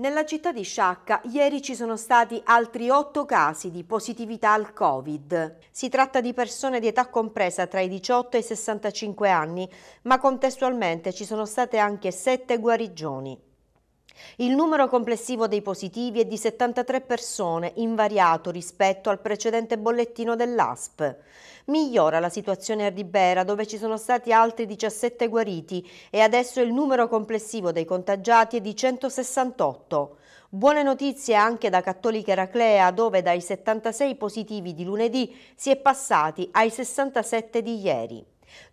Nella città di Sciacca ieri ci sono stati altri otto casi di positività al Covid. Si tratta di persone di età compresa tra i 18 e i 65 anni, ma contestualmente ci sono state anche sette guarigioni. Il numero complessivo dei positivi è di 73 persone, invariato rispetto al precedente bollettino dell'ASP. Migliora la situazione a Ribera, dove ci sono stati altri 17 guariti e adesso il numero complessivo dei contagiati è di 168. Buone notizie anche da Cattolica Eraclea, dove dai 76 positivi di lunedì si è passati ai 67 di ieri.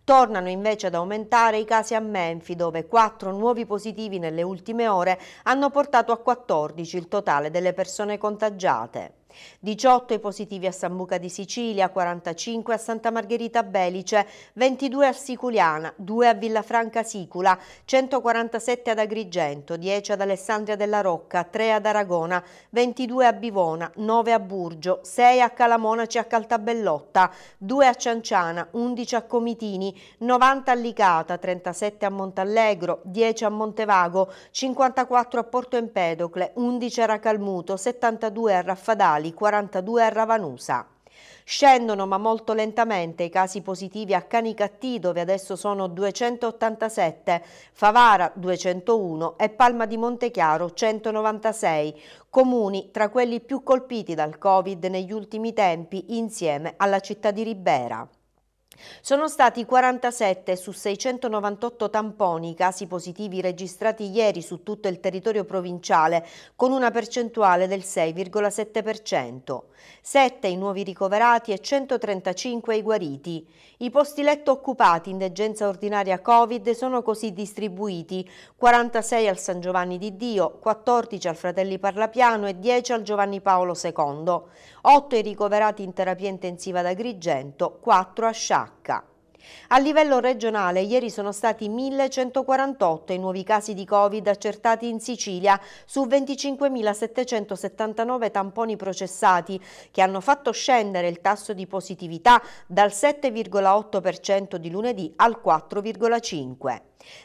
Tornano invece ad aumentare i casi a Menfi, dove quattro nuovi positivi nelle ultime ore hanno portato a 14 il totale delle persone contagiate. 18 i positivi a San Buca di Sicilia, 45 a Santa Margherita Belice, 22 a Siculiana, 2 a Villafranca Sicula, 147 ad Agrigento, 10 ad Alessandria della Rocca, 3 ad Aragona, 22 a Bivona, 9 a Burgio, 6 a Calamonaci a Caltabellotta, 2 a Cianciana, 11 a Comitini, 90 a Licata, 37 a Montallegro, 10 a Montevago, 54 a Porto Empedocle, 11 a Racalmuto, 72 a Raffadali, Statali, 42 a Ravanusa. Scendono ma molto lentamente i casi positivi a Canicattì dove adesso sono 287, Favara 201 e Palma di Montechiaro 196, comuni tra quelli più colpiti dal Covid negli ultimi tempi insieme alla città di Ribera. Sono stati 47 su 698 tamponi i casi positivi registrati ieri su tutto il territorio provinciale, con una percentuale del 6,7%. 7 i nuovi ricoverati e 135 i guariti. I posti letto occupati in degenza ordinaria Covid sono così distribuiti 46 al San Giovanni di Dio, 14 al Fratelli Parlapiano e 10 al Giovanni Paolo II, 8 i ricoverati in terapia intensiva da Agrigento, 4 a Sciacca. H. A livello regionale ieri sono stati 1.148 i nuovi casi di Covid accertati in Sicilia su 25.779 tamponi processati che hanno fatto scendere il tasso di positività dal 7,8% di lunedì al 4,5%.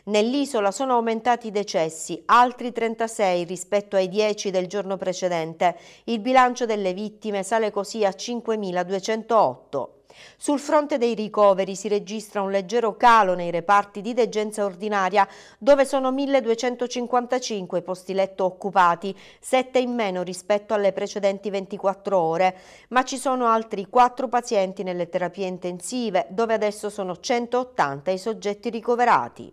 Nell'isola sono aumentati i decessi, altri 36 rispetto ai 10 del giorno precedente. Il bilancio delle vittime sale così a 5.208. Sul fronte dei ricoveri si registra un leggero calo nei reparti di degenza ordinaria dove sono 1255 i posti letto occupati, 7 in meno rispetto alle precedenti 24 ore, ma ci sono altri 4 pazienti nelle terapie intensive dove adesso sono 180 i soggetti ricoverati.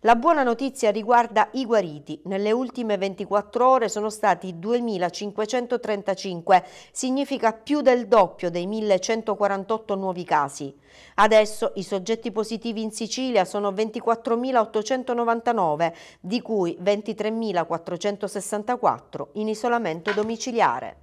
La buona notizia riguarda i guariti. Nelle ultime 24 ore sono stati 2.535, significa più del doppio dei 1.148 nuovi casi. Adesso i soggetti positivi in Sicilia sono 24.899, di cui 23.464 in isolamento domiciliare.